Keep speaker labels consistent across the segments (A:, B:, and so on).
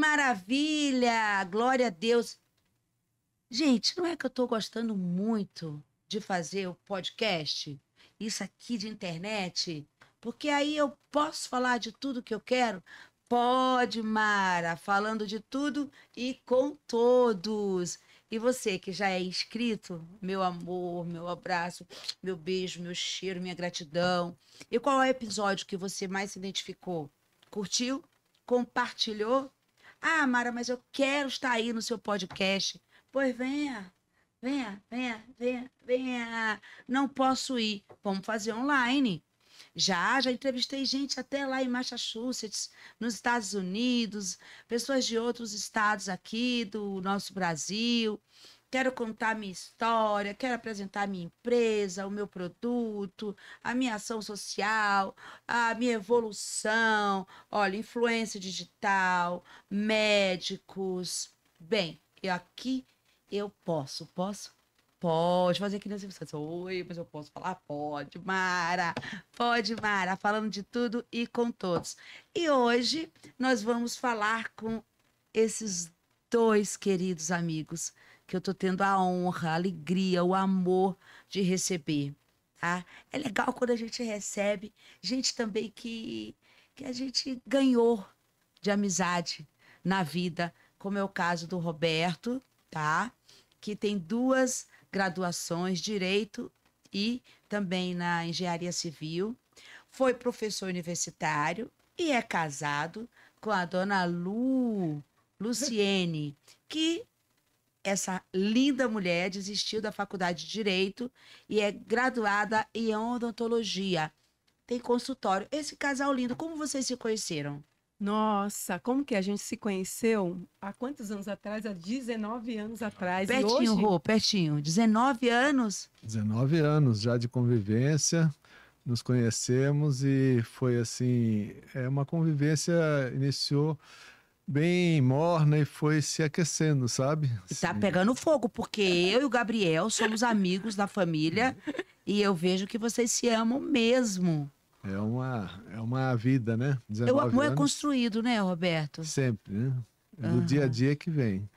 A: maravilha! Glória a Deus! Gente, não é que eu estou gostando muito de fazer o podcast? Isso aqui de internet? Porque aí eu posso falar de tudo que eu quero? Pode, Mara, falando de tudo e com todos. E você que já é inscrito, meu amor, meu abraço, meu beijo, meu cheiro, minha gratidão. E qual é o episódio que você mais se identificou? Curtiu? Compartilhou? Ah, Mara, mas eu quero estar aí no seu podcast. Pois venha, venha, venha, venha, venha. Não posso ir. Vamos fazer online. Já, já entrevistei gente até lá em Massachusetts, nos Estados Unidos, pessoas de outros estados aqui do nosso Brasil quero contar minha história, quero apresentar minha empresa, o meu produto, a minha ação social, a minha evolução, olha, influência digital, médicos. Bem, eu aqui eu posso, posso? Pode fazer aqui nas vocês. Oi, mas eu posso falar? Pode, Mara. Pode, Mara. Falando de tudo e com todos. E hoje nós vamos falar com esses dois queridos amigos que eu estou tendo a honra, a alegria, o amor de receber. Tá? É legal quando a gente recebe gente também que, que a gente ganhou de amizade na vida, como é o caso do Roberto, tá? que tem duas graduações, direito e também na engenharia civil. Foi professor universitário e é casado com a dona Lu Luciene, que essa linda mulher desistiu da faculdade de Direito e é graduada em odontologia. Tem consultório. Esse casal lindo, como vocês se conheceram?
B: Nossa, como que a gente se conheceu? Há quantos anos atrás? Há 19 anos atrás. Pertinho, e hoje...
A: Rô, pertinho. 19 anos?
C: 19 anos já de convivência. Nos conhecemos e foi assim, é uma convivência iniciou bem morna e foi se aquecendo, sabe? Tá pegando
A: fogo, porque eu e o Gabriel somos amigos da família e eu vejo que vocês se amam mesmo.
C: É uma, é uma vida, né? o amor é
A: construído, né, Roberto?
C: Sempre, né? É do dia a dia que vem.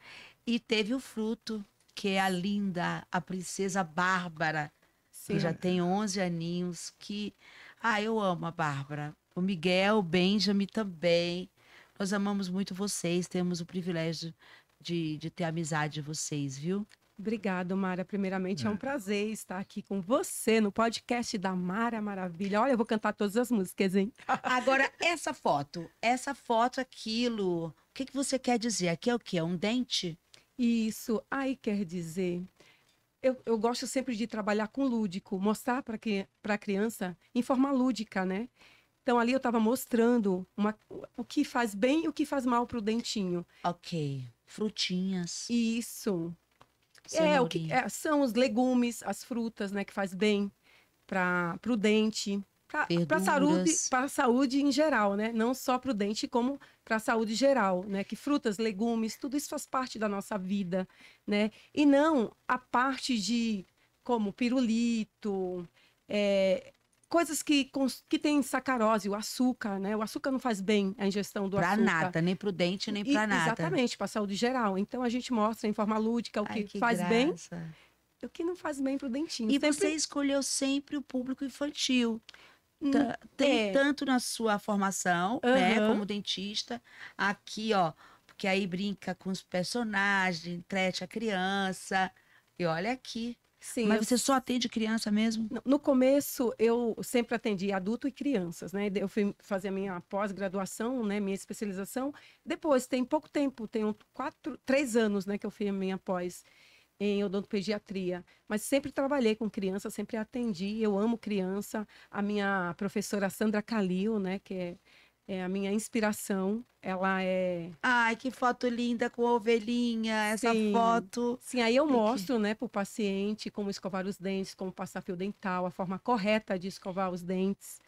A: E teve o fruto, que é a linda, a princesa Bárbara, que já tem 11 aninhos, que... Ah, eu amo a Bárbara. O Miguel, o Benjamin também. Nós amamos muito vocês, temos o privilégio de, de ter amizade de vocês,
B: viu? Obrigada, Mara. Primeiramente, é. é. um prazer estar aqui com você no podcast da Mara Maravilha. Olha, eu vou cantar todas as músicas, hein? Agora, essa foto, essa foto, aquilo, o que, que você quer dizer? Aqui é o que? É um dente? Isso, aí quer dizer eu, eu, gosto sempre de trabalhar com lúdico, mostrar para a criança em forma lúdica, né? Então ali eu estava mostrando uma, o que faz bem e o que faz mal para o dentinho. Ok. Frutinhas. Isso. É, o que, é, são os legumes, as frutas, né, que faz bem para o dente, para a saúde, para saúde em geral, né? Não só para o dente, como para a saúde geral, né? Que frutas, legumes, tudo isso faz parte da nossa vida, né? E não a parte de como pirulito, é, coisas que, que tem sacarose, o açúcar, né? O açúcar não faz bem a ingestão do pra açúcar. Para nada, nem para o dente, nem para nada. Exatamente, para a saúde geral. Então a gente mostra em forma lúdica o que, Ai, que faz graça. bem o que não faz bem para o dentinho. E sempre... você
A: escolheu sempre o público infantil.
B: Hum, tem é.
A: tanto na sua formação, uhum. né, como dentista, aqui, ó, porque aí brinca com os personagens, entrete a
B: criança. E olha aqui, Sim. Mas eu... você só atende criança mesmo? No começo, eu sempre atendi adulto e crianças, né? Eu fui fazer a minha pós-graduação, né? Minha especialização. Depois, tem pouco tempo, tem um, quatro, três anos, né? Que eu fiz a minha pós em odontopediatria, mas sempre trabalhei com criança, sempre atendi, eu amo criança. A minha professora Sandra Calil, né, que é é a minha inspiração. Ela é. Ai, que foto linda com a ovelhinha, sim, essa foto. Sim, aí eu mostro, né, para o paciente como escovar os dentes, como passar fio dental, a forma correta de escovar os dentes,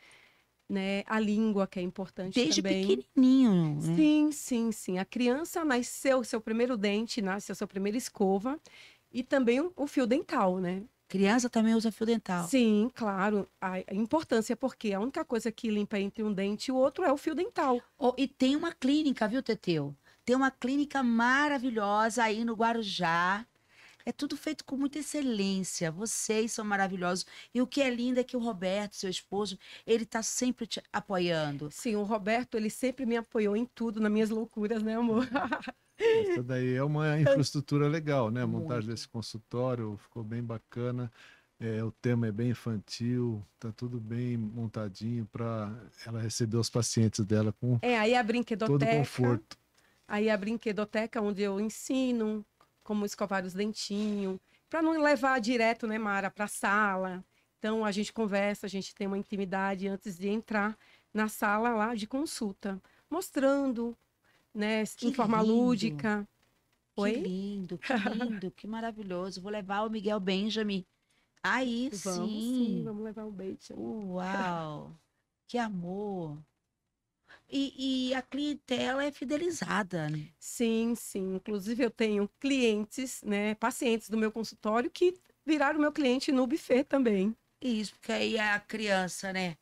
B: né? A língua que é importante Desde também. Desde
A: pequenininho. Né?
B: Sim, sim, sim. A criança nasceu seu primeiro dente, nasceu sua primeira escova e também o fio dental, né? Criança também usa fio dental. Sim, claro. A importância, é porque a única coisa que limpa entre um dente e o outro é o fio dental. Oh, e tem
A: uma clínica, viu, Teteu? Tem uma clínica maravilhosa aí no Guarujá. É tudo feito com muita excelência. Vocês são maravilhosos. E o que é lindo é que o Roberto,
B: seu esposo, ele está sempre te apoiando. Sim, o Roberto, ele sempre me apoiou em tudo, nas minhas loucuras, né, amor?
C: Essa daí é uma infraestrutura legal, né? A montagem desse consultório ficou bem bacana. É, o tema é bem infantil, tá tudo bem montadinho para ela receber os pacientes dela com
B: é, aí a brinquedoteca, todo conforto. Aí a brinquedoteca onde eu ensino como escovar os dentinhos, para não levar direto, né, Mara, para a sala. Então a gente conversa, a gente tem uma intimidade antes de entrar na sala lá de consulta, mostrando né? Que em forma lindo. lúdica. Oi? Que lindo, que lindo, que
A: maravilhoso. Vou levar o Miguel Benjamin. Aí vamos, sim. sim. Vamos
B: levar o Benjamin. Uau!
A: que amor! E, e, a clientela
B: é fidelizada. Né? Sim, sim. Inclusive, eu tenho clientes, né, pacientes do meu consultório que viraram meu cliente no buffet também. Isso, porque aí é a
A: criança, né?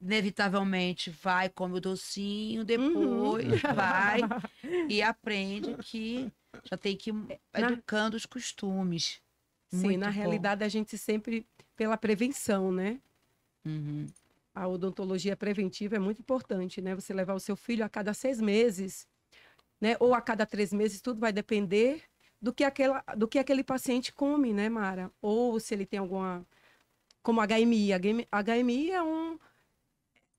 A: inevitavelmente vai, come o docinho, uhum. depois uhum. vai
B: e aprende que já tem que ir hum, educando na... os costumes. Sim, Muito na bom. realidade a gente sempre pela prevenção, né? Uhum. A odontologia preventiva é muito importante, né? Você levar o seu filho a cada seis meses, né? Ou a cada três meses, tudo vai depender do que, aquela, do que aquele paciente come, né, Mara? Ou se ele tem alguma. Como HMI. HMI é um,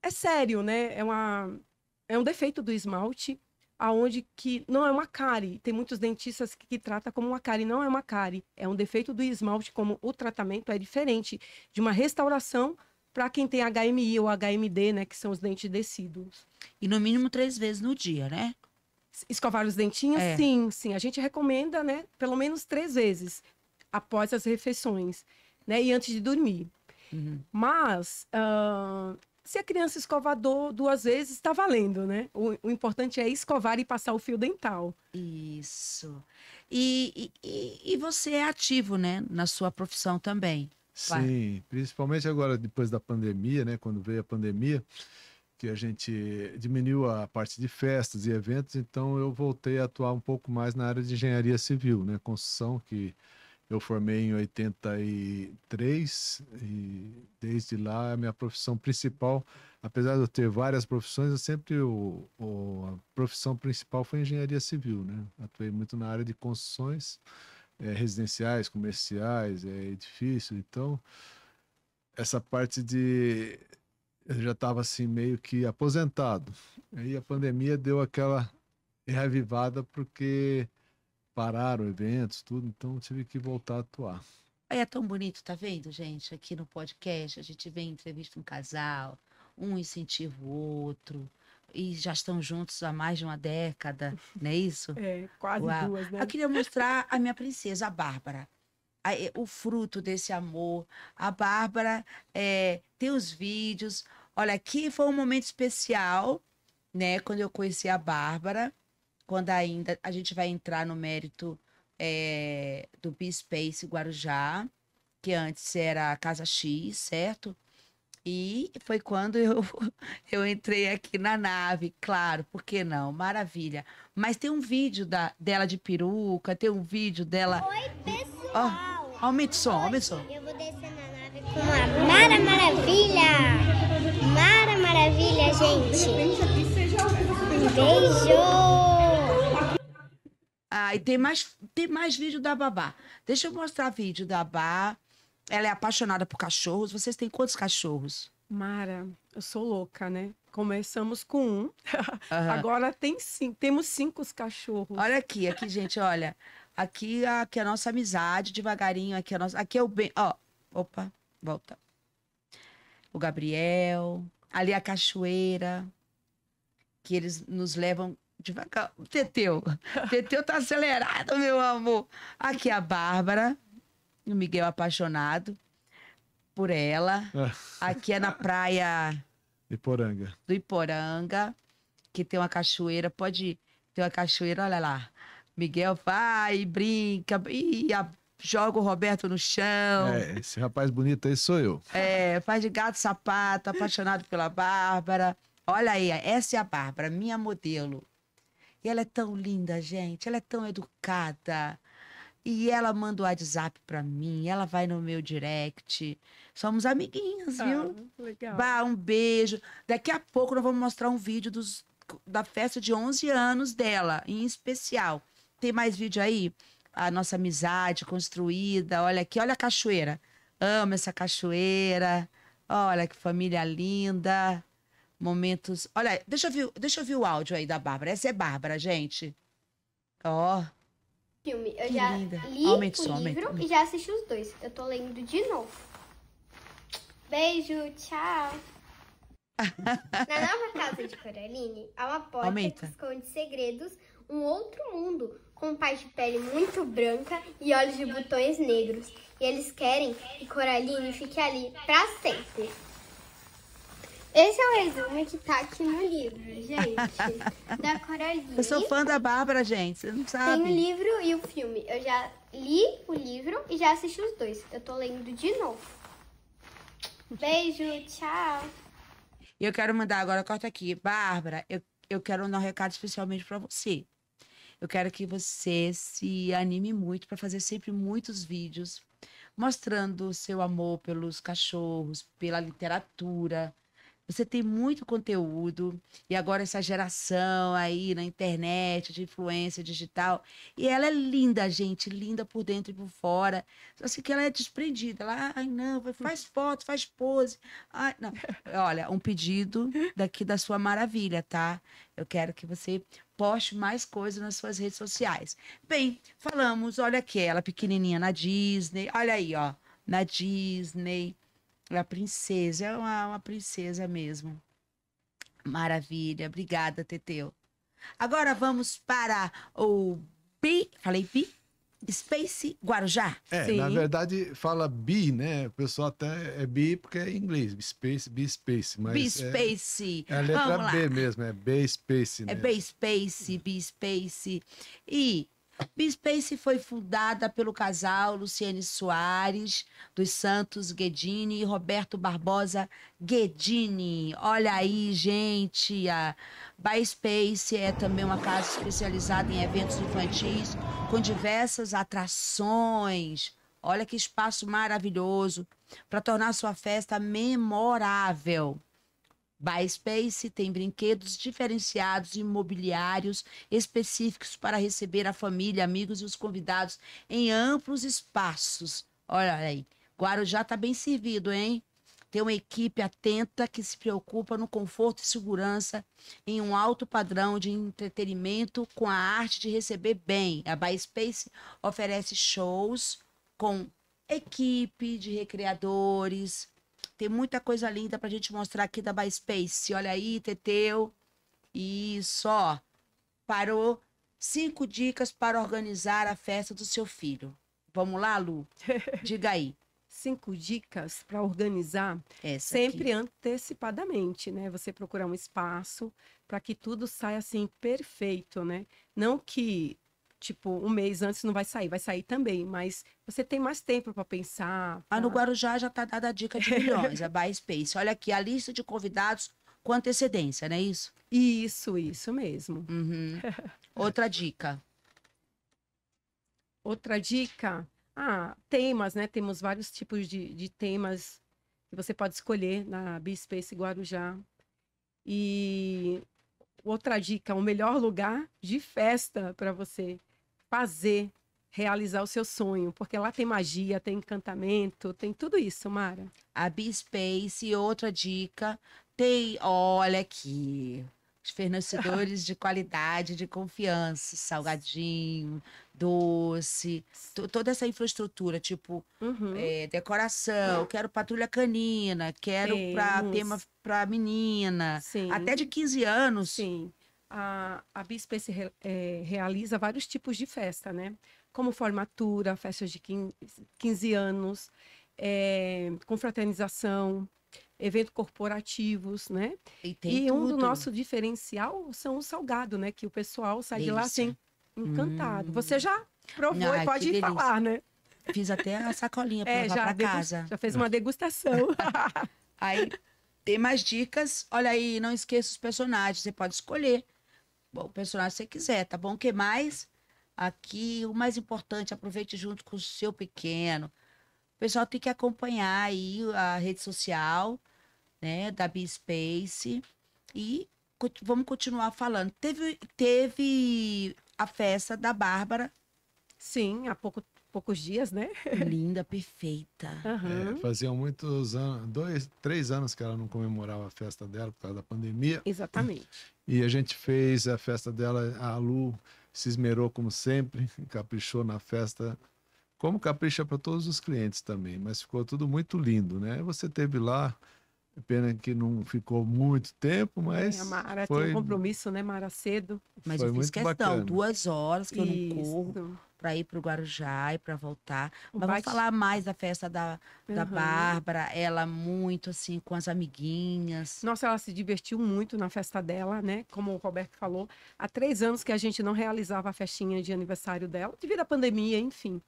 B: é sério, né? É, uma, é um defeito do esmalte, aonde que não é uma cárie. Tem muitos dentistas que, que tratam como uma cárie. Não é uma cárie. É um defeito do esmalte, como o tratamento é diferente de uma restauração para quem tem HMI ou HMD, né? Que são os dentes decíduos. E no mínimo três vezes no dia, né? Escovar os dentinhos? É. Sim, sim. A gente recomenda, né? Pelo menos três vezes após as refeições, né? E antes de dormir. Uhum. Mas se a criança escovar duas vezes, está valendo, né? O, o, importante é escovar e passar o fio dental. Isso. E, e,
A: e você é ativo, né? Na sua profissão também. Sim,
C: principalmente agora depois da pandemia, né? Quando veio a pandemia, que a gente diminuiu a parte de festas e eventos, então eu voltei a atuar um pouco mais na área de engenharia civil, né? Construção que eu formei em 83 e desde lá é a minha profissão principal, apesar de eu ter várias profissões, eu sempre o, o a profissão principal foi engenharia civil, né? Atuei muito na área de construções é, residenciais, comerciais, é, edifícios, então essa parte de eu já estava assim meio que aposentado. Aí a pandemia deu aquela reavivada porque pararam eventos, tudo, então tive que voltar a atuar.
A: É tão bonito, tá vendo, gente? Aqui no podcast, a gente vem entrevista um casal, um incentiva o outro, e já estão juntos há mais de uma década, não é isso? É,
B: quase Uau. duas, né?
A: Eu queria mostrar a minha princesa, a Bárbara. É, o fruto desse amor. A Bárbara é, tem os vídeos. Olha, aqui foi um momento especial, né? Quando eu conheci a Bárbara quando ainda a gente vai entrar no mérito é, do B-Space Guarujá, que antes era Casa X, certo? E foi quando eu, eu entrei aqui na nave, claro, por que não? Maravilha. Mas tem um vídeo da, dela de peruca, tem um vídeo dela. Oi, pessoal! Oh, aumenta o som, aumenta o som. Eu vou descer na nave
B: com a Mara Maravilha! Mara Maravilha, gente! Um beijo!
A: Ah, e tem mais, tem mais vídeo da Babá. Deixa eu mostrar vídeo da Babá. Ela é apaixonada por cachorros. Vocês têm quantos cachorros?
B: Mara, eu sou louca, né? Começamos com um. Uhum. Agora tem cinco, temos cinco cachorros. Olha aqui, aqui, gente, olha. Aqui, aqui é a nossa
A: amizade, devagarinho. Aqui é a nossa. Aqui é o bem. Ó, opa, volta. O Gabriel. Ali é a cachoeira. Que eles nos levam Devagar. Teteu. Teteu tá acelerado, meu amor. Aqui a Bárbara. O Miguel apaixonado por ela. É. Aqui é na praia.
C: Iporanga.
A: Do Iporanga. Que tem uma cachoeira. Pode ter uma cachoeira, olha lá. Miguel vai, brinca. E joga o Roberto no chão. É,
C: esse rapaz bonito aí sou eu.
A: É, faz de gato sapato, apaixonado pela Bárbara. Olha aí, essa é a Bárbara, minha modelo. E ela é tão linda, gente. Ela é tão educada. E ela manda o WhatsApp pra mim, ela vai no meu direct. Somos amiguinhas, ah, viu?
B: Legal. Bah, um
A: beijo. Daqui a pouco nós vamos mostrar um vídeo dos, da festa de 11 anos dela, em especial. Tem mais vídeo aí? A nossa amizade construída. Olha aqui, olha a cachoeira. Amo essa cachoeira. Olha que família linda momentos. Olha, deixa eu ver, deixa eu ver o áudio aí da Bárbara. Essa é Bárbara, gente. Ó. Oh.
C: Filme. Eu que já linda. li aumente o livro aumente. e já assisti os dois. Eu tô lendo de novo. Beijo, tchau. Na nova casa de Coraline, há uma porta Aumenta. que esconde segredos, um outro mundo, com um pai de pele muito branca e olhos de botões negros. E eles querem que Coraline fique ali para sempre. Esse é o resumo que tá aqui no livro, gente, da Coraline. Eu sou fã
A: da Bárbara, gente, você não sabe. Tem o
C: livro e o filme. Eu já li o livro e já assisti os dois. Eu tô lendo de novo. Beijo, tchau.
A: E eu quero mandar agora, corta aqui. Bárbara, eu, eu quero dar um recado especialmente para você. Eu quero que você se anime muito para fazer sempre muitos vídeos mostrando o seu amor pelos cachorros, pela literatura, você tem muito conteúdo e agora essa geração aí na internet, de influência digital. E ela é linda, gente, linda por dentro e por fora. Só assim que ela é desprendida. Ela, ai, não, faz foto, faz pose. Ai, não. Olha, um pedido daqui da sua maravilha, tá? Eu quero que você poste mais coisas nas suas redes sociais. Bem, falamos, olha aqui, ela pequenininha na Disney. Olha aí, ó, na Disney. A princesa, é uma, uma princesa mesmo. Maravilha, obrigada, Teteu. Agora vamos para o Bi. Falei Bi? Space Guarujá. É, Sim. na
C: verdade fala bi, né? O pessoal até é bi porque é em inglês, space, bi space, mas bi space.
A: É, é a letra Vamos B
C: mesmo, é B space, é né? É B
A: space, B space. E Bispace foi fundada pelo casal Luciene Soares dos Santos Guedini e Roberto Barbosa Guedini. Olha aí, gente, a Bispace é também uma casa especializada em eventos infantis com diversas atrações. Olha que espaço maravilhoso para tornar sua festa memorável. Space tem brinquedos diferenciados e mobiliários específicos para receber a família, amigos e os convidados em amplos espaços. Olha aí, Guarujá está bem servido, hein? Tem uma equipe atenta que se preocupa no conforto e segurança em um alto padrão de entretenimento com a arte de receber bem. A Space oferece shows com equipe de recreadores, tem muita coisa linda pra gente mostrar aqui da Byspace. Olha aí, Teteu. Isso, ó. Parou. Cinco dicas para organizar a festa do seu filho.
B: Vamos lá, Lu? Diga aí. Cinco dicas para organizar Essa sempre aqui. antecipadamente, né? Você procurar um espaço para que tudo saia assim perfeito, né? Não que tipo, um mês antes não vai sair, vai sair também, mas você tem mais tempo para pensar. Pra... Ah, no
A: Guarujá já tá dada a dica de milhões, a Space. Olha aqui, a lista de convidados com antecedência, não é isso? Isso, isso mesmo. Uhum. Outra dica.
B: Outra dica? Ah, temas, né? Temos vários tipos de, de temas que você pode escolher na B-Space Guarujá. E outra dica, o melhor lugar de festa para você fazer, realizar o seu sonho, porque lá tem magia, tem encantamento, tem tudo isso, Mara. A B-Space,
A: outra dica, tem, olha aqui, os fornecedores de qualidade, de confiança, salgadinho, doce, toda essa infraestrutura, tipo uhum. é, decoração, quero patrulha canina, quero para tema
B: para menina, Sim. até de 15 anos. Sim a, a se é, realiza vários tipos de festa, né? Como formatura, festas de 15, 15 anos, é, confraternização, eventos corporativos, né? E, e um do nosso diferencial são o salgado, né? Que o pessoal sai delícia. de lá assim, encantado. Hum. Você já provou Ai, e pode falar, né? Fiz até a sacolinha para é, levar casa. Já fez uma degustação. aí
A: tem mais dicas. Olha aí, não esqueça os personagens, você pode escolher o personagem que você quiser, tá bom? O que mais? Aqui, o mais importante, aproveite junto com o seu pequeno. O pessoal tem que acompanhar aí a rede social, né, da B-Space. E vamos continuar falando. Teve, teve a festa da Bárbara. Sim, há pouco, poucos
B: dias, né? Linda, perfeita. Uhum.
C: É, faziam muitos anos, dois, três anos que ela não comemorava a festa dela por causa da pandemia. Exatamente. E a gente fez a festa dela, a Lu se esmerou como sempre, caprichou na festa, como capricha para todos os clientes também, mas ficou tudo muito lindo, né? Você teve lá, pena que não ficou muito tempo, mas a Mara foi... tem um
B: compromisso, né, Mara, cedo.
A: Mas foi eu fiz questão, bacana. duas horas que Isso. eu não corro para ir para o Guarujá e para voltar. O Mas bate... falar mais da festa da, uhum. da Bárbara, ela muito assim com as
B: amiguinhas. Nossa, ela se divertiu muito na festa dela, né? Como o Roberto falou, há três anos que a gente não realizava a festinha de aniversário dela, devido à pandemia, enfim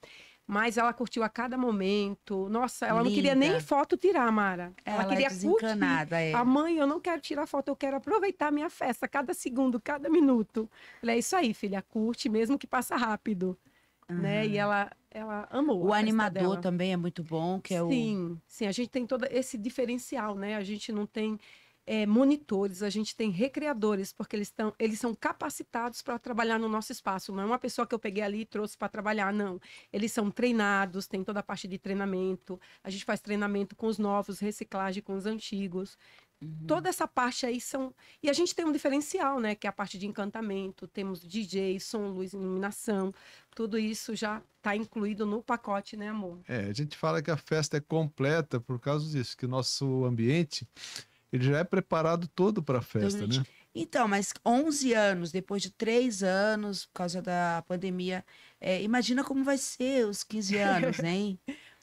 B: mas ela curtiu a cada momento. Nossa, ela Linda. não queria nem foto tirar, Mara. Ela, ela é queria é desencanada, curtir. É. A mãe, eu não quero tirar foto, eu quero aproveitar a minha festa, cada segundo, cada minuto. Ela é isso aí, filha, curte, mesmo que passa rápido uhum. né? E ela ela amou. O animador também é
A: muito bom, que é sim,
B: o Sim, a gente tem todo esse diferencial, né? A gente não tem é, monitores, a gente tem recreadores, porque eles, tão, eles são capacitados para trabalhar no nosso espaço. Não é uma pessoa que eu peguei ali e trouxe para trabalhar, não. Eles são treinados, tem toda a parte de treinamento. A gente faz treinamento com os novos, reciclagem com os antigos. Uhum. Toda essa parte aí são. E a gente tem um diferencial, né? Que é a parte de encantamento, temos DJ, som, luz, iluminação. Tudo isso já está incluído no pacote, né, amor?
C: É, a gente fala que a festa é completa por causa disso, que o nosso ambiente ele já é preparado todo para a festa, então, né?
A: Então, mas 11 anos, depois de 3 anos, por causa da pandemia, é, imagina como vai ser os 15 anos,
B: hein?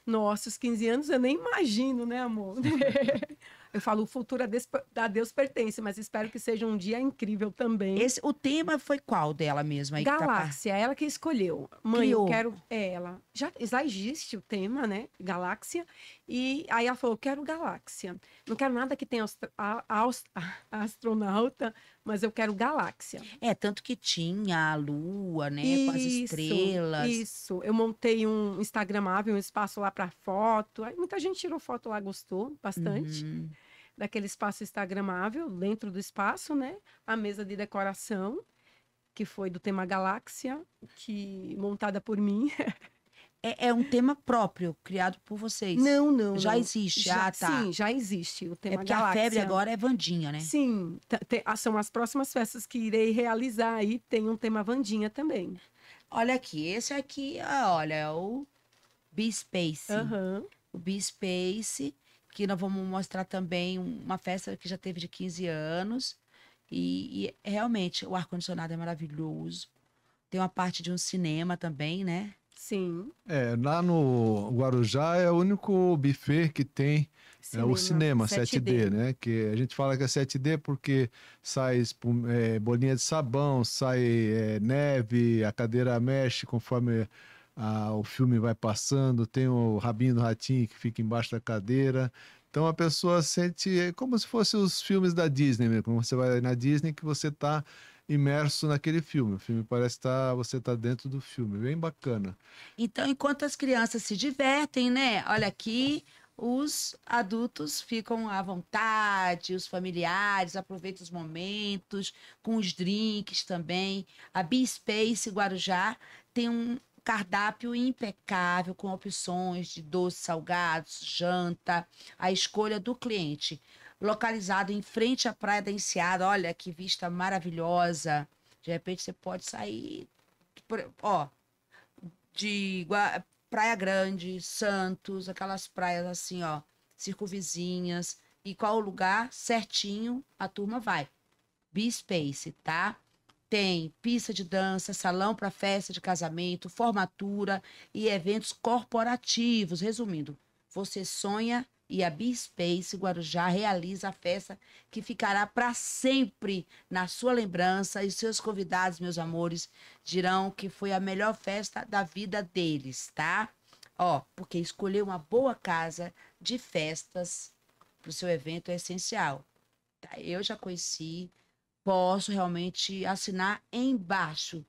B: Nossa, os 15 anos eu nem imagino, né, amor? Eu falo, o futuro a Deus pertence, mas espero que seja um dia incrível também. Esse, o tema foi qual dela mesma? Tá galáxia, ela que escolheu. Mãe, Criou. eu quero. É, ela. Já, já existe o tema, né? Galáxia. E aí ela falou: eu quero galáxia. Não quero nada que tenha a, a, a astronauta, mas eu quero galáxia. É, tanto
A: que tinha a lua, né? Isso, com as estrelas.
B: Isso. Eu montei um Instagramável, um espaço lá para foto. Aí muita gente tirou foto lá, gostou bastante. Uhum daquele espaço instagramável, dentro do espaço, né? A mesa de decoração, que foi do tema Galáxia, que montada por mim. É, é, um tema próprio, criado por vocês. Não, não. Já não. existe. Já, ah, tá. Sim, já existe. O tema é porque Galáxia. a febre agora é Vandinha, né? Sim. Ah, são as próximas festas que irei realizar aí. Tem um tema Vandinha também. Olha aqui, esse aqui, ah, olha, é o
A: B-Space. Uhum. O B-Space que nós vamos mostrar também uma festa que já teve de 15 anos. E, e realmente o ar-condicionado é maravilhoso. Tem uma parte de um cinema também, né? Sim.
C: É, lá no Guarujá é o único buffet que tem é, cinema. É, o cinema 7D. 7D, né? Que a gente fala que é 7D porque sai é, bolinha de sabão, sai é, neve, a cadeira mexe conforme ah, o filme vai passando, tem o Rabinho do Ratinho que fica embaixo da cadeira. Então a pessoa sente é como se fosse os filmes da Disney mesmo. quando você vai na Disney que você está imerso naquele filme. O filme parece estar tá, você está dentro do filme, bem bacana.
A: Então, enquanto as crianças se divertem, né? Olha aqui, os adultos ficam à vontade, os familiares aproveitam os momentos, com os drinks também. A B Space Guarujá tem um, cardápio impecável, com opções de doces, salgados, janta, a escolha do cliente. Localizado em frente à Praia da Enseada, olha que vista maravilhosa. De repente você pode sair, ó, de Praia Grande, Santos, aquelas praias assim, ó, circunvizinhas. E qual o lugar certinho a turma vai. B-Space, tá? tem pista de dança, salão para festa de casamento, formatura e eventos corporativos. Resumindo, você sonha e a B-Space Guarujá realiza a festa que ficará para sempre na sua lembrança e seus convidados, meus amores, dirão que foi a melhor festa da vida deles, tá? Ó, porque escolher uma boa casa de festas para o seu evento é essencial. Tá? Eu já conheci posso realmente assinar embaixo.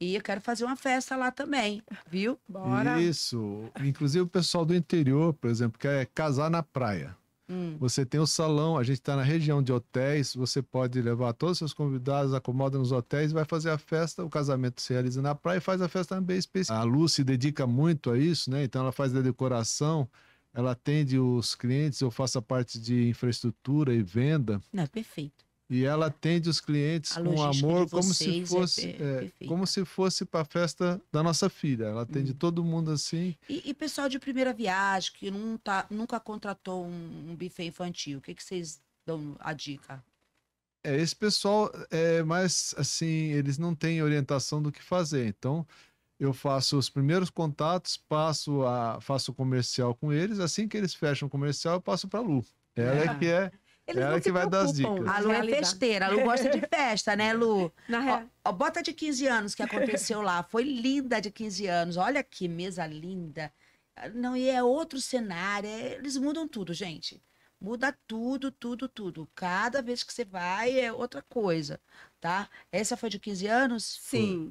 A: E eu quero fazer uma festa lá também, viu? Bora.
C: Isso. Inclusive o pessoal do interior, por exemplo, quer casar na praia. Hum. Você tem o salão, a gente está na região de hotéis, você pode levar todos os seus convidados, acomoda nos hotéis, vai fazer a festa, o casamento se realiza na praia e faz a festa bem especial. A Lu se dedica muito a isso, né? Então ela faz a decoração, ela atende os clientes, eu faço a parte de infraestrutura e venda.
A: Não, perfeito.
C: E ela atende os clientes com amor, como se é fosse é é, como se fosse para a festa da nossa filha. Ela atende hum. todo mundo assim. E,
A: e, pessoal de primeira viagem que não tá, nunca contratou um, um buffet infantil, o que, que vocês dão a dica?
C: É, esse pessoal é mais assim, eles não têm orientação do que fazer. Então, eu faço os primeiros contatos, passo a faço o comercial com eles. Assim que eles fecham o comercial, eu passo para a Lu. Ela é. é que é eles Ela é não que se vai preocupam. dar as dicas. A
A: Lu é festeira, a Lu gosta de festa, né, Lu? Na real. Ó, ó, bota de 15 anos que aconteceu lá. Foi linda de 15 anos. Olha que mesa linda. Não, e é outro cenário. É... Eles mudam tudo, gente. Muda tudo, tudo, tudo. Cada vez que você vai é outra coisa, tá? Essa foi de 15 anos? Sim.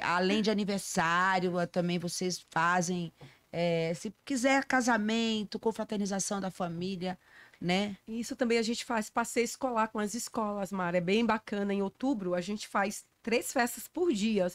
A: Além de aniversário, também vocês fazem.
B: É, se quiser casamento, confraternização da família, né? Isso também a gente faz passeio escolar com as escolas, Mara. É bem bacana. Em outubro, a gente faz três festas por dia.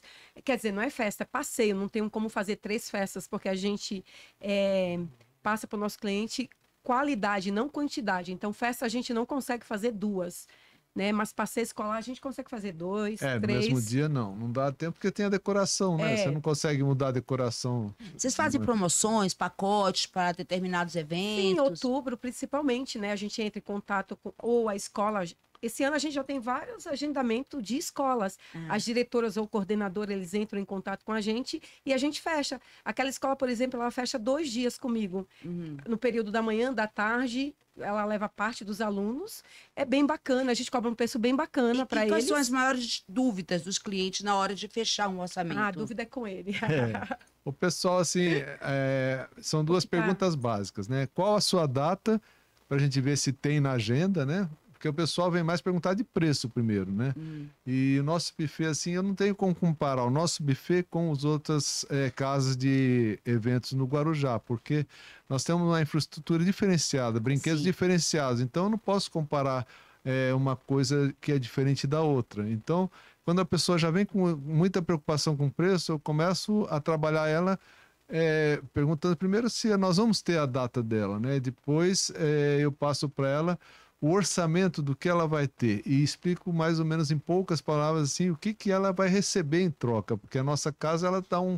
B: Quer dizer, não é festa, é passeio. Não tem como fazer três festas, porque a gente é, passa para o nosso cliente qualidade, não quantidade. Então, festa a gente não consegue fazer duas né? Mas passei escolar a gente consegue fazer dois, é, três. É, mesmo
C: dia não. Não dá tempo porque tem a decoração, né? É. Você não consegue mudar a decoração.
B: Vocês fazem né? promoções, pacotes para determinados eventos? Sim, em outubro, principalmente, né? A gente entra em contato com ou a escola esse ano a gente já tem vários agendamentos de escolas. Ah. As diretoras ou coordenadoras, eles entram em contato com a gente e a gente fecha. Aquela escola, por exemplo, ela fecha dois dias comigo. Uhum. No período da manhã, da tarde, ela leva parte dos alunos. É bem bacana, a gente cobra um preço bem bacana para eles. Quais são as maiores dúvidas dos clientes na hora de
A: fechar um orçamento?
B: Ah, a dúvida é com ele.
C: É. O pessoal, assim, é, são duas perguntas básicas, né? Qual a sua data? Para a gente ver se tem na agenda, né? porque o pessoal vem mais perguntar de preço primeiro, né? Hum. E o nosso buffet, assim, eu não tenho como comparar o nosso buffet com os outras é, casas de eventos no Guarujá, porque nós temos uma infraestrutura diferenciada, brinquedos Sim. diferenciados, então eu não posso comparar é, uma coisa que é diferente da outra. Então, quando a pessoa já vem com muita preocupação com o preço, eu começo a trabalhar ela é, perguntando primeiro se nós vamos ter a data dela, né? Depois é, eu passo para ela o orçamento do que ela vai ter e explico mais ou menos em poucas palavras assim o que, que ela vai receber em troca, porque a nossa casa ela tá um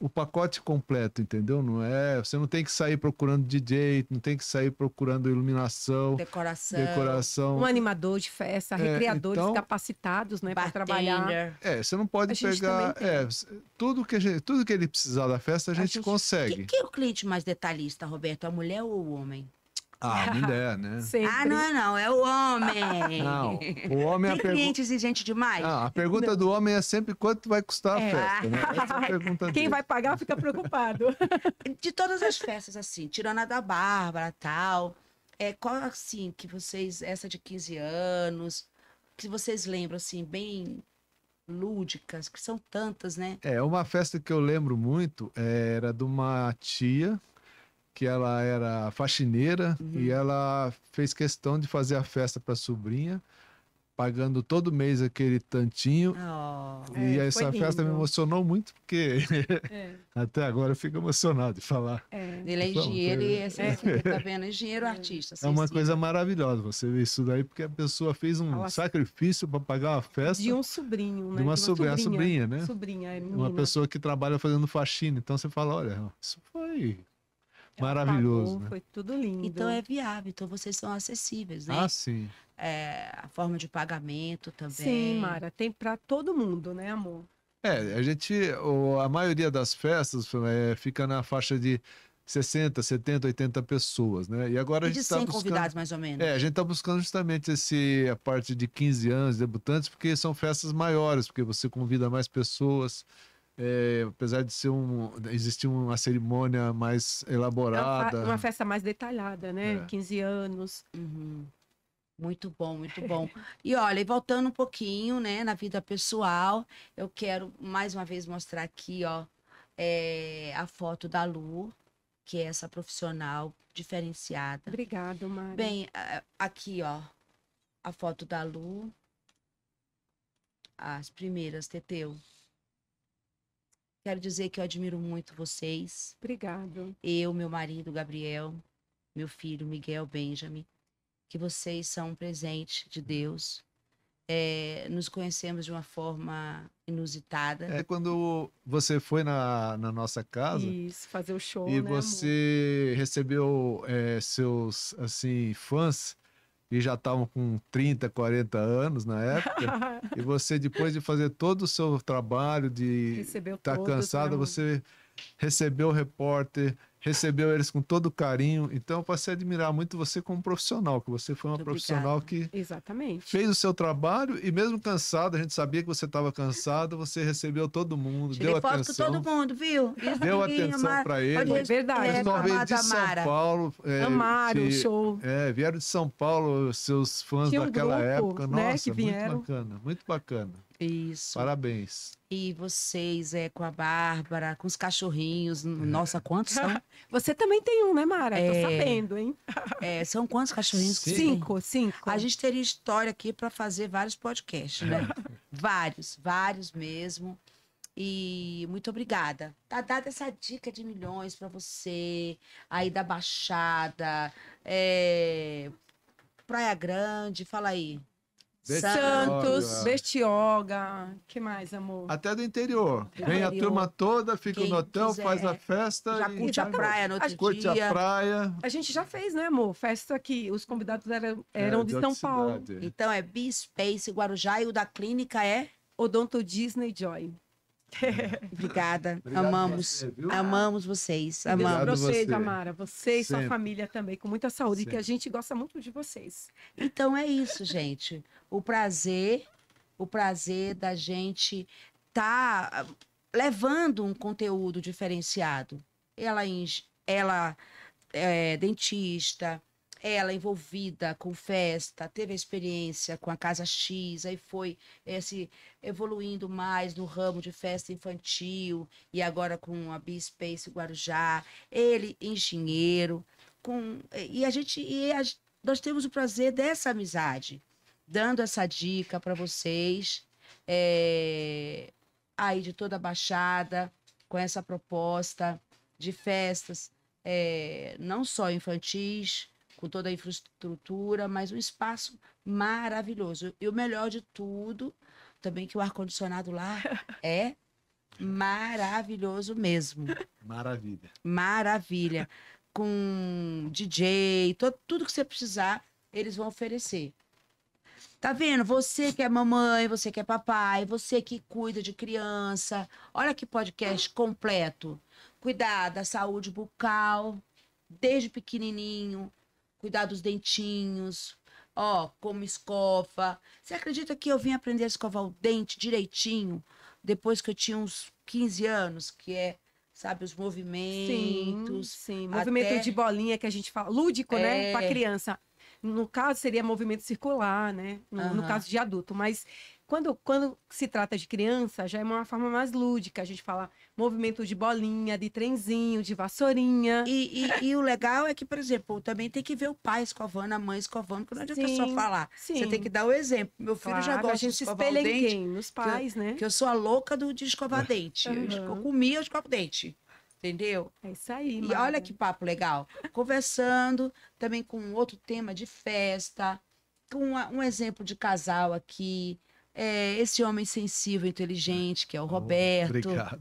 C: o pacote completo, entendeu? Não é, você não tem que sair procurando DJ, não tem que sair procurando iluminação, decoração, decoração. um
B: animador de festa, é, recreadores então, capacitados, né, para trabalhar.
C: É, você não pode a pegar, é, tudo que gente, tudo que ele precisar da festa a, a gente, gente, consegue. Quem que
A: é o cliente mais detalhista, Roberto? A mulher ou o homem?
C: Ah, mulher, né? Sempre.
A: Ah, não, não, é o homem. Não, o homem é Tem é cliente
C: exigente demais? Ah, a pergunta não. do homem é sempre quanto vai custar é. Né? é. a festa, né? é a Quem vai pagar fica preocupado.
A: De todas as festas, assim, tirando a da Bárbara, tal, é, qual, assim, que vocês, essa de 15 anos, que vocês lembram, assim, bem lúdicas, que são tantas, né?
C: É, uma festa que eu lembro muito é, era de uma tia que ela era faxineira uhum. e ela fez questão de fazer a festa para a sobrinha, pagando todo mês aquele tantinho. Oh, e é, essa festa me emocionou muito, porque é. até agora eu fico emocionado de falar.
A: É. Ele é engenheiro e é. esse tá é. vendo? Engenheiro é. artista. É uma
C: coisa maravilhosa você ver isso daí, porque a pessoa fez um sacrifício para pagar uma festa. De um sobrinho, né? De uma, de uma sobrinha, sobrinha, sobrinha, né? Sobrinha, é menina. Uma pessoa que trabalha fazendo faxina. Então você fala, olha, isso foi é Maravilhoso. Pagou, né? Foi
A: tudo lindo. Então é viável, então vocês são acessíveis, né? Ah,
C: sim.
B: É, a forma de pagamento também. Sim, Mara, tem para todo mundo, né, amor?
C: É, a gente, a maioria das festas é, fica na faixa de 60, 70, 80 pessoas, né? E agora e a gente está buscando... convidados, mais ou menos. É, a gente está buscando justamente esse, a parte de 15 anos, debutantes, porque são festas maiores, porque você convida mais pessoas, é, apesar de ser um, existir uma cerimônia mais é elaborada. uma,
B: festa mais detalhada, né? É. 15 anos. Uhum.
A: Muito bom, muito bom. E olha, voltando um pouquinho, né, na vida pessoal, eu quero mais uma vez mostrar aqui, ó, é, a foto da Lu, que é essa profissional diferenciada. Obrigada, Mari. Bem, aqui, ó, a foto da Lu. As primeiras, Teteu. Quero dizer que eu admiro muito vocês.
B: Obrigado.
A: Eu, meu marido, Gabriel, meu filho, Miguel, Benjamin, que vocês são um presente de Deus. É, nos conhecemos de uma forma inusitada. É
C: quando você foi na, na nossa casa.
A: Isso, fazer o show. E né,
C: você amor? recebeu é, seus assim fãs e já estavam com 30, 40 anos na época, e você, depois de fazer todo o seu trabalho, de estar tá cansada, você recebeu o repórter, recebeu eles com todo carinho. Então, eu passei a admirar muito você como profissional, que você foi uma profissional que
B: Exatamente. fez
C: o seu trabalho e mesmo cansado, a gente sabia que você estava cansado, você recebeu todo mundo, Tirei deu foto atenção. Com todo
B: mundo, viu? Isso deu atenção para eles. É
C: verdade. Eles não veio de São Paulo. É, Amaram o show. É, vieram de São Paulo, seus fãs Tinha daquela um grupo, época. Né, Nossa, né, muito bacana, muito bacana. Isso. Parabéns.
A: E vocês, é, com a Bárbara, com os cachorrinhos. É. Nossa, quantos são? Você também tem um, né, Mara? É... Tô sabendo, hein? é, são quantos cachorrinhos? Cinco. Cinco, cinco. A gente teria história aqui para fazer vários podcasts, né? vários, vários mesmo. E muito obrigada. Tá dada essa dica de milhões para você, aí da Baixada, é... Praia
B: Grande, fala aí.
C: Bertioga. Santos,
B: Bertioga, que mais, amor?
C: Até do interior. Vem a turma toda, fica Quem no hotel, quiser. faz a festa. Já e... curte a praia no outro curte dia. Curte a praia.
B: A gente já fez, né, amor? Festa aqui. Os convidados eram, é,
A: eram é, de, de São Paulo. Cidade. Então é B-Space Guarujá e o da clínica é? Odonto Disney
B: Joy. Obrigada. Obrigado amamos. Você, amamos
A: vocês. Amamos. Obrigado vocês, você. Amara.
B: Você e Sempre. sua família também, com muita saúde, Sempre. que a gente gosta muito de vocês.
A: Então é isso, gente. O prazer, o prazer da gente tá ah, levando um conteúdo diferenciado. Ela, ela é dentista, ela envolvida com festa, teve a experiência com a Casa X, aí foi é, se evoluindo mais no ramo de festa infantil e agora com a B-Space Guarujá, ele engenheiro, com eh, e a gente e a, nós temos o prazer dessa amizade, dando essa dica para vocês é, aí de toda a Baixada com essa proposta de festas é, não só infantis, com toda a infraestrutura, mas um espaço maravilhoso. E o melhor de tudo, também que o ar-condicionado lá é maravilhoso mesmo.
C: Maravilha.
A: Maravilha. Com DJ, tudo que você precisar, eles vão oferecer. Tá vendo? Você que é mamãe, você que é papai, você que cuida de criança. Olha que podcast completo. Cuidar da saúde bucal, desde pequenininho, cuidar dos dentinhos, ó, como escova. Você acredita que eu vim aprender a escovar o dente direitinho depois que eu tinha uns 15 anos, que é sabe, os movimentos. Sim,
B: sim. Movimento até... de bolinha que a gente fala, lúdico, né, é... né, para criança. No caso, seria movimento circular, né? No, uhum. no, caso de adulto. Mas quando, quando se trata de criança, já é uma forma mais lúdica. A gente fala movimento de bolinha, de trenzinho, de vassourinha. E, e, e o legal é que, por exemplo, também tem que ver o pai escovando, a mãe escovando, porque não adianta
A: sim, só falar. Sim. Você tem que dar o exemplo. Meu filho claro, já gosta a gente de escovar espelha o dente. Quem? Nos pais, que eu, né? Que eu sou a louca do, de escovar é. dente. Uhum. Eu, eu comi, eu escovo dente. Entendeu? É isso aí. E olha que papo legal. Conversando também com outro tema de festa, com uma, um exemplo de casal aqui é, esse homem sensível, inteligente, que é o Roberto. Obrigado.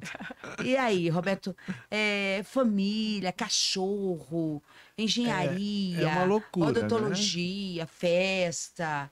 A: E aí, Roberto, é, família, cachorro, engenharia, é, é uma loucura, né? odontologia, né? festa,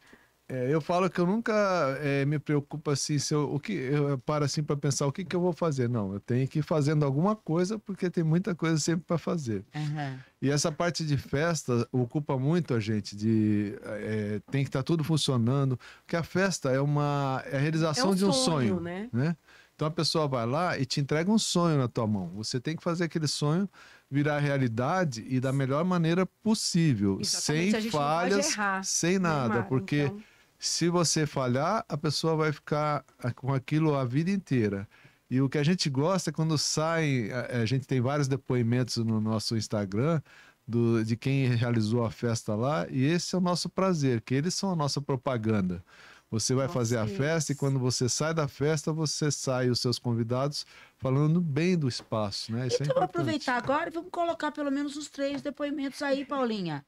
C: é, eu falo que eu nunca é, me preocupo assim, se eu, o que, eu paro assim para pensar o que, que eu vou fazer. Não, eu tenho que ir fazendo alguma coisa, porque tem muita coisa sempre para fazer. Uhum. E essa parte de festa ocupa muito a gente, de é, tem que estar tá tudo funcionando, porque a festa é uma é a realização é um de um sonho, né? né? Então a pessoa vai lá e te entrega um sonho na tua mão. Você tem que fazer aquele sonho virar realidade e da melhor maneira possível, Exatamente, sem falhas, errar, sem né, nada, porque... Então se você falhar, a pessoa vai ficar eh, com aquilo a vida inteira. E o que a gente gosta é quando saem, eh, eh, a, gente tem vários depoimentos no nosso Instagram do, de quem realizou a festa lá, e esse é o nosso prazer, que eles são a nossa propaganda. Você vai nossa, fazer a isso. festa e quando você sai da festa, você sai os seus convidados falando bem do espaço, né? Isso é então é vamos aproveitar
A: agora e vamos colocar pelo menos os três depoimentos aí, Paulinha.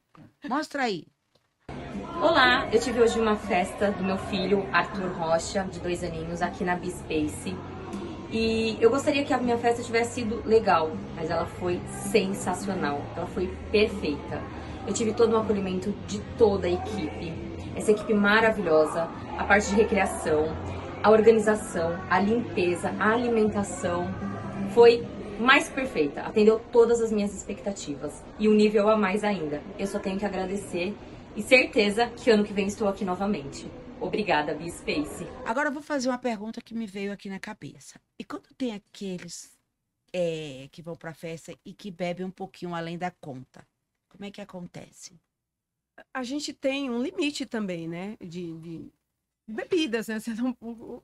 A: Mostra aí. Olá, eu tive hoje uma festa do meu filho Arthur Rocha, de dois aninhos, aqui na B-Space.
B: E eu gostaria que a minha festa tivesse sido legal, mas ela foi sensacional, ela foi perfeita. Eu tive todo o um acolhimento de toda a equipe, essa equipe maravilhosa, a parte de recreação, a organização, a limpeza, a alimentação, foi mais perfeita, atendeu todas as minhas expectativas e um nível a mais ainda. Eu só tenho que agradecer e certeza que
C: ano que vem estou aqui novamente. Obrigada, Bee
B: Space.
A: Agora eu vou fazer uma pergunta que me veio aqui na cabeça. E quando tem aqueles é, que vão para festa e que bebem um
B: pouquinho além da conta, como é que acontece? A gente tem um limite também, né? De, de bebidas, né? Não,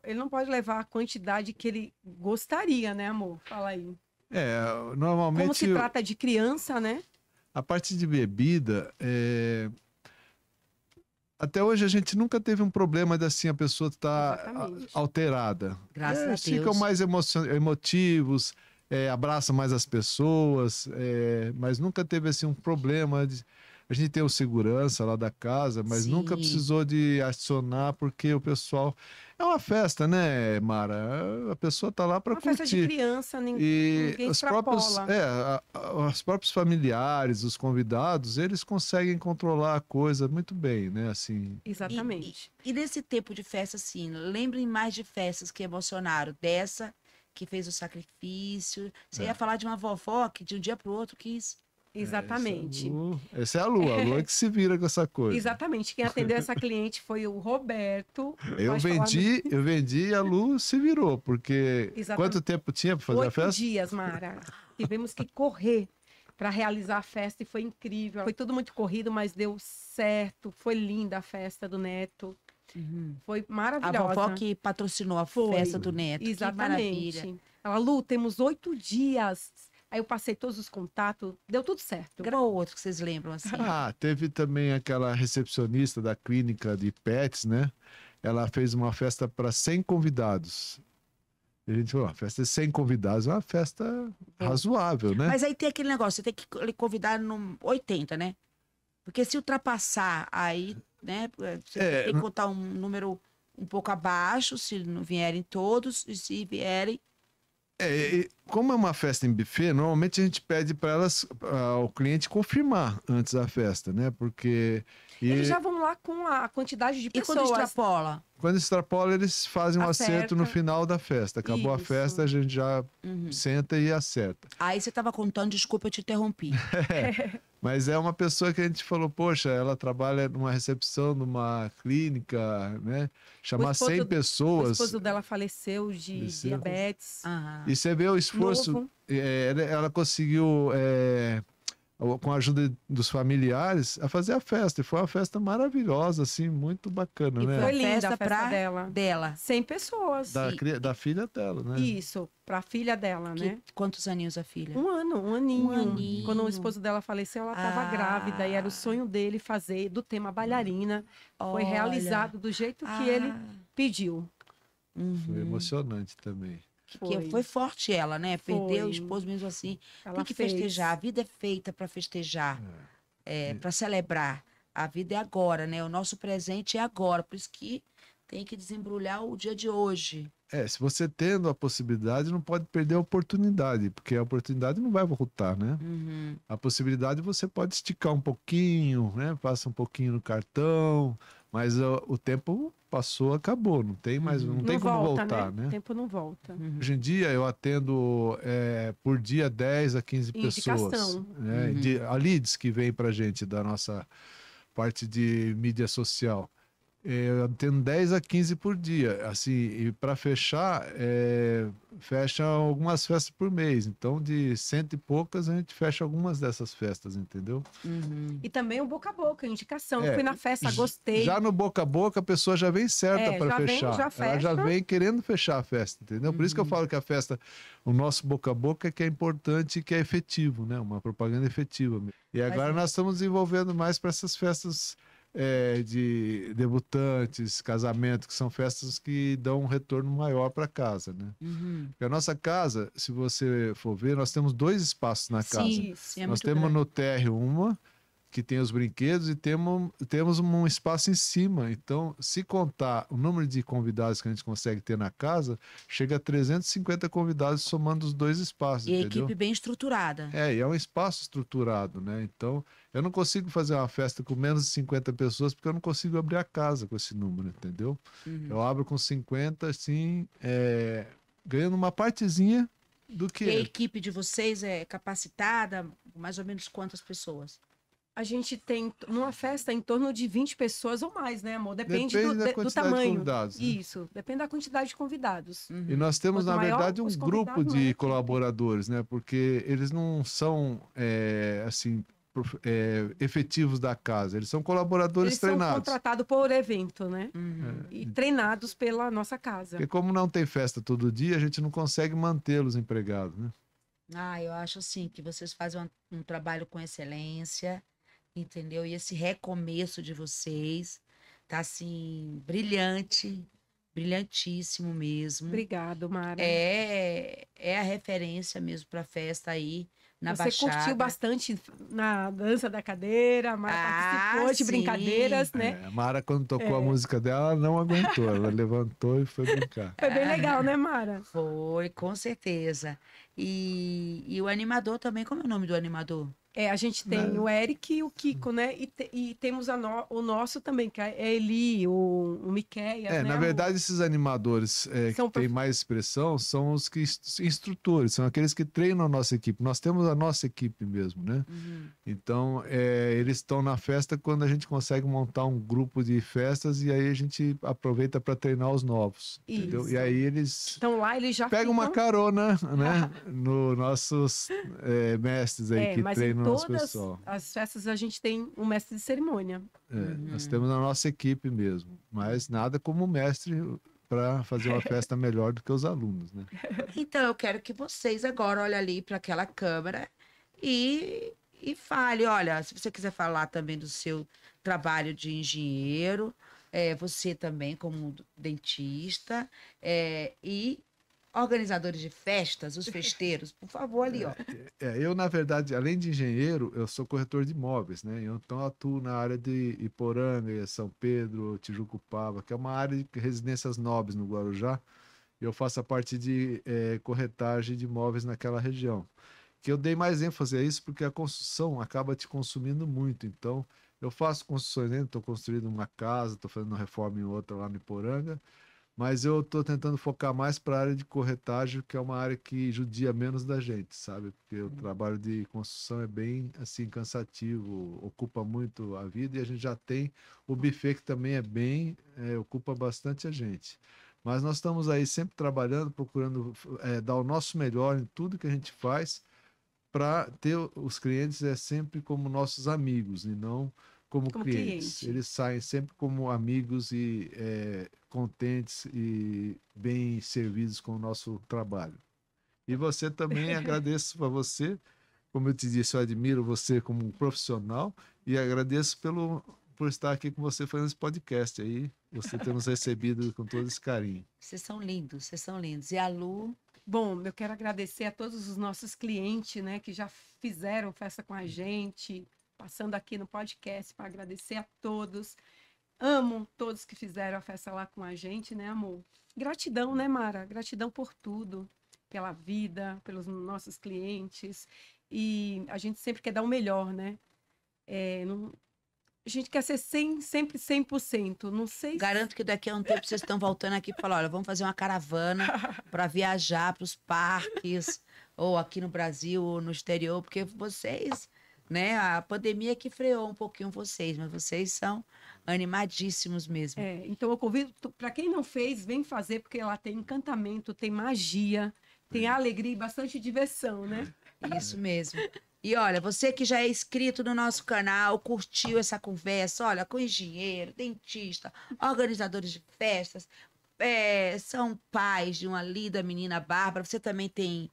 B: ele não pode levar a quantidade que ele gostaria, né, amor? Fala aí.
C: É, normalmente. Como se trata
B: de criança, né?
C: A parte de bebida, é, até hoje a gente nunca teve um problema de assim a pessoa tá, estar alterada. Graças é, a assim, Deus. Ficam mais emotivos, é, abraçam mais as pessoas, é, mas nunca teve assim um problema de a gente tem o segurança lá da casa, mas Sim. nunca precisou de acionar porque o pessoal é uma festa, né, Mara? É, a pessoa tá lá para curtir. Festa de
B: criança, ninguém, e ninguém os próprios, é,
C: a, a, os próprios familiares, os convidados, eles conseguem controlar a coisa muito bem, né, assim.
A: Exatamente. E, e, e nesse tempo de festa, assim, lembrem mais de festas que emocionaram dessa que fez o sacrifício. Você é. ia falar de uma vovó que de um dia para o outro
B: quis é, é Exatamente.
C: É, essa é a Lua, a Lua que se vira com essa coisa.
B: Exatamente. Quem atendeu essa cliente foi o Roberto. Eu vendi, falar...
C: eu vendi e a Lu se virou, porque Exatamente. quanto tempo tinha para fazer Oito a festa? dias,
B: Mara. Tivemos que correr para realizar a festa e foi incrível. Foi tudo muito corrido, mas deu certo. Foi linda a festa do Neto. Uhum. Foi maravilhosa. A vovó que
A: patrocinou a foi. festa do Neto. Exatamente.
B: Ela, Lu, temos oito dias Aí eu passei todos os contatos, deu tudo certo. Qual outro que vocês lembram assim? Ah,
C: teve também aquela recepcionista da clínica de pets, né? Ela fez uma festa para 100 convidados. E a gente falou, a ah, festa de 100 convidados é uma festa é. razoável, né? Mas aí
A: tem aquele negócio, você tem que convidar no 80, né? Porque se ultrapassar, aí, né? É, você é, tem que contar um número um pouco abaixo, se não vierem todos, e se vierem,
C: é, como é uma festa em buffet, normalmente a gente pede para elas, ah, o cliente confirmar antes da festa, né? Porque e... Eles já
B: vão lá com a quantidade de pessoas. E quando extrapola?
C: Quando extrapola, eles fazem um acerta. acerto no final da festa. Acabou Isso. a festa, a gente já uhum. senta e acerta.
A: Aí você estava contando, desculpa, eu te interrompi.
C: é. Mas é uma pessoa que a gente falou, poxa, ela trabalha numa recepção, numa clínica, né? Chamar esposo, 100 pessoas. O esposo
B: dela faleceu de faleceu. diabetes. Uhum. E você
C: vê o esforço. É, ela conseguiu é, com a ajuda dos familiares, a fazer a festa. E foi uma festa maravilhosa, assim, muito bacana, e né? Foi linda a
B: festa, pra dela. dela. 100 pessoas. Da,
C: e... da filha dela, né? Isso,
B: pra filha dela, que... né? Quantos aninhos a filha? Um ano, um aninho. Um aninho. Quando o esposo dela faleceu, ela estava ah. grávida e era o sonho dele fazer do tema bailarina. Olha. Foi realizado do jeito que ah. ele pediu.
C: Uhum. Foi emocionante também. Porque foi. foi
A: forte ela, né? Perdeu o esposo mesmo assim. Ela Tem que fez. festejar. A vida é feita para festejar, é. é para celebrar. A vida é agora, né? O nosso presente é agora. Por isso que tem que desembrulhar o dia de hoje.
C: É, se você tendo a possibilidade, não pode perder a oportunidade, porque a oportunidade não vai voltar, né? Uhum. A possibilidade você pode esticar um pouquinho, né? Passa um pouquinho no cartão, mas ó, o tempo passou, acabou, não tem mais, uhum. não, não tem como voltar, né? né? O
B: tempo não volta. Uhum. Hoje
C: em dia eu atendo é, por dia 10 a 15 Indicação. pessoas. Né? Uhum. De, a leads que vem pra gente da nossa parte de mídia social eu é, tenho 10 a 15 por dia. Assim, e para fechar, é, fecha algumas festas por mês. Então, de cento e poucas, a gente fecha algumas dessas festas, entendeu? Uhum.
B: E também o boca a boca, indicação. É, Fui na festa, gostei. Já
C: no boca a boca, a pessoa já vem certa é, para fechar. Vem, já fecha. Ela já vem querendo fechar a festa, entendeu? Por uhum. isso que eu uhum. falo que a festa, o nosso boca a boca, é que é importante e que é efetivo, né? Uma propaganda efetiva. E agora Mas, nós estamos desenvolvendo mais para essas festas é, de debutantes, casamentos, que são festas que dão um retorno maior para casa, né? Uhum. Porque a nossa casa, se você for ver, nós temos dois espaços na casa. Sim, sim, é nós temos grande. no térreo uma que tem os brinquedos e temos, temos um espaço em cima. Então, se contar o número de convidados que a gente consegue ter na casa, chega a 350 convidados somando os dois espaços. E entendeu? a equipe
A: bem estruturada.
C: É, e é um espaço estruturado, né? Então, eu não consigo fazer uma festa com menos de 50 pessoas porque eu não consigo abrir a casa com esse número, entendeu? Uhum. Eu abro com 50, assim, é, ganhando uma partezinha do que. E a é.
A: equipe de vocês é capacitada? Mais
B: ou menos quantas pessoas? a gente tem numa festa em torno de 20 pessoas ou mais, né, amor? Depende, depende do, da do tamanho. De né? Isso, depende da quantidade de convidados. Uhum. E nós temos, Quanto na verdade, um grupo de
C: é. colaboradores, né? Porque eles não são é, assim. É, efetivos da casa, eles são colaboradores eles treinados. Eles são
B: contratados por evento, né? Uhum. E treinados pela nossa casa. E
C: como não tem festa todo dia, a gente não consegue mantê-los empregados, né?
B: Ah, eu acho assim que vocês fazem um, um
A: trabalho com excelência entendeu? E esse recomeço de vocês tá assim brilhante, brilhantíssimo mesmo.
B: Obrigado, Mara.
A: É, é a referência mesmo para festa aí na Você Baixada. curtiu
B: bastante na dança da cadeira, a Mara ah, participou de brincadeiras, né?
C: É, a Mara, quando tocou é. a música dela, não aguentou, ela levantou e foi brincar.
B: Foi bem legal, né, Mara?
A: Foi, com certeza. E, e o animador também, como é o nome do animador?
B: É, a gente tem né? o Eric e o Kiko, né? E, te, e temos no, o nosso também, que é Eli, o, o Miquel. É, né? na verdade,
C: o... esses animadores é, que prof... têm mais expressão são os que instrutores, são aqueles que treinam a nossa equipe. Nós temos a nossa equipe mesmo, né? Uhum. Então, é, eles estão na festa quando a gente consegue montar um grupo de festas e aí a gente aproveita para treinar os novos. Isso. Entendeu? E aí eles. Então lá
B: eles já. Pegam ficam... uma carona, né?
C: no nossos é, mestres aí é, que treinam todas
B: as festas a gente tem um mestre de cerimônia.
C: É, uhum. Nós temos na nossa equipe mesmo, mas nada como mestre para fazer uma festa melhor do que os alunos, né?
A: Então eu quero que vocês agora olhem ali para aquela câmera e e fale, olha, se você quiser falar também do seu trabalho de engenheiro, é, você também como dentista, é, e organizadores de festas, os festeiros, por favor, ali, ó.
C: É, é, eu, na verdade, além de engenheiro, eu sou corretor de imóveis, né? Então, atuo na área de Iporanga, São Pedro, Tijucupava, que é uma área de residências nobres no Guarujá. Eu faço a parte de é, corretagem de imóveis naquela região. Que eu dei mais ênfase a isso porque a construção acaba te consumindo muito. Então, eu faço construções, estou né? construindo uma casa, estou fazendo uma reforma em outra lá no Iporanga mas eu estou tentando focar mais para a área de corretagem, que é uma área que judia menos da gente, sabe? Porque o hum. trabalho de construção é bem assim cansativo, ocupa muito a vida e a gente já tem o buffet que também é bem, é, ocupa bastante a gente. Mas nós estamos aí sempre trabalhando, procurando é, dar o nosso melhor em tudo que a gente faz para ter os clientes é sempre como nossos amigos e não como, como clientes. Eles saem sempre como amigos e é, contentes e bem servidos com o nosso trabalho. E você também agradeço para você, como eu te disse, eu admiro você como um profissional e agradeço pelo por estar aqui com você fazendo esse podcast aí, você ter nos recebido com todo esse carinho.
B: Vocês são lindos, vocês são lindos. E a Lu? Bom, eu quero agradecer a todos os nossos clientes, né, que já fizeram festa com a hum. gente, passando aqui no podcast para agradecer a todos. Amo todos que fizeram a festa lá com a gente, né, amor? Gratidão, né, Mara? Gratidão por tudo, pela vida, pelos nossos clientes. E a gente sempre quer dar o melhor, né? É, não... A gente quer ser 100, sempre 100%. Não sei. Garanto se... que daqui a um
A: tempo vocês estão voltando aqui e falar: olha, vamos fazer uma caravana para viajar para os parques, ou aqui no Brasil, ou no exterior, porque vocês né? A pandemia que freou um pouquinho vocês, mas vocês são animadíssimos
B: mesmo. É, então eu convido, para quem não fez, vem fazer, porque ela tem encantamento, tem magia, tem hum. alegria e bastante diversão, né? Isso mesmo. E olha, você
A: que já é inscrito no nosso canal, curtiu essa conversa, olha, com engenheiro, dentista, organizadores de festas, é, são pais de uma linda menina Bárbara, você também tem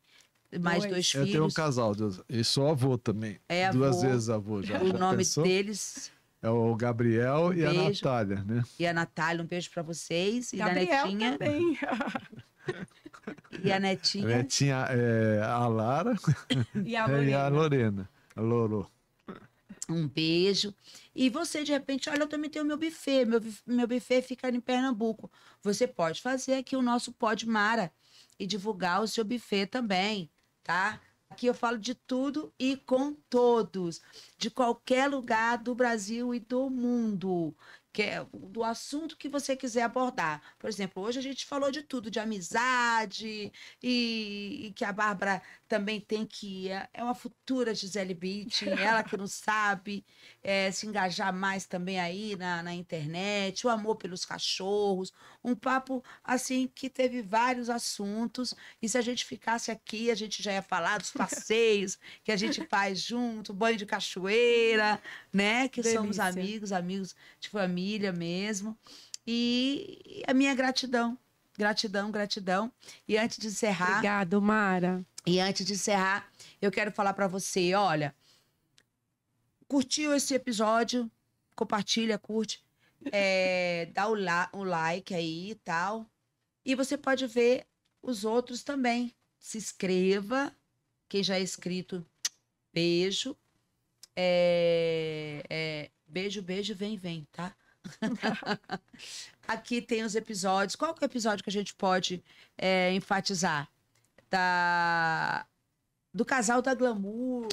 A: mais é dois, dois eu filhos. Eu tenho um
C: casal, e sou avô também. É avô. Duas vezes avô já. O já nome pensou? deles. É o Gabriel um e beijo. a Natália, né?
A: E a Natália, um beijo para vocês. E Gabriel a Netinha. Também. e a Netinha. A
C: Netinha, é, a Lara e a Lorena. E a Lorena. A Loro.
A: Um beijo. E você, de repente, olha, eu também tenho meu buffet. Meu, meu buffet fica em Pernambuco. Você pode fazer aqui o nosso pode Mara e divulgar o seu buffet também tá? Aqui eu falo de tudo e com todos, de qualquer lugar do Brasil e do mundo que é do assunto que você quiser abordar. Por exemplo, hoje a gente falou de tudo, de amizade, e, e que a Bárbara também tem que. É, é uma futura Gisele Beat, ela que não sabe é, se engajar mais também aí na, na internet, o amor pelos cachorros, um papo assim que teve vários assuntos. E se a gente ficasse aqui, a gente já ia falar dos passeios que a gente faz junto, banho de cachoeira, né? Que Delícia. somos amigos, amigos de família família mesmo. E a minha gratidão. Gratidão, gratidão. E antes de encerrar. Obrigado, Mara. E antes de encerrar, eu quero falar para você: olha, curtiu esse episódio? Compartilha, curte. É, dá o, la o like aí e tal. E você pode ver os outros também. Se inscreva. Quem já é inscrito, beijo. É, é, beijo, beijo, vem, vem, tá? Aqui tem os episódios. Qual é o episódio que a gente pode é, enfatizar? Da... Do casal da Glamour,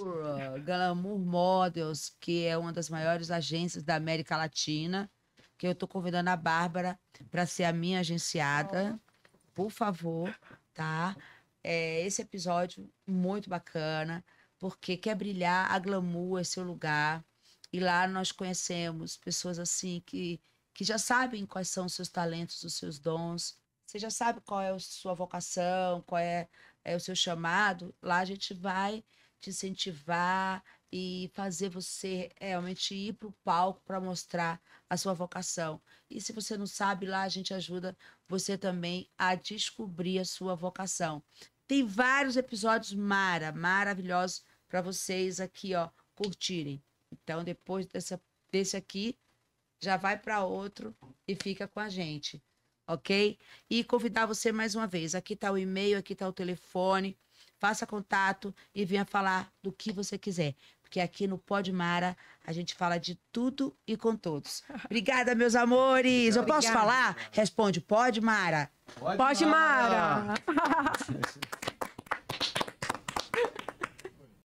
A: Glamour Models, que é uma das maiores agências da América Latina. Que eu estou convidando a Bárbara para ser a minha agenciada. Oh. Por favor, tá? É, esse episódio muito bacana, porque quer brilhar, a Glamour é seu lugar e lá nós conhecemos pessoas assim que, que já sabem quais são os seus talentos, os seus dons. Você já sabe qual é a sua vocação, qual é, é o seu chamado. Lá a gente vai te incentivar e fazer você realmente ir para o palco para mostrar a sua vocação. E se você não sabe, lá a gente ajuda você também a descobrir a sua vocação. Tem vários episódios mara, maravilhosos para vocês aqui, ó, curtirem. Então, depois dessa, desse aqui, já vai para outro e fica com a gente, ok? E convidar você mais uma vez. Aqui está o e-mail, aqui está o telefone. Faça contato e venha falar do que você quiser. Porque aqui no Podmara a gente fala de tudo e com todos. Obrigada, meus amores. Obrigada. Eu posso falar? Responde, pode, Mara. Pode, pode Mara. Mara.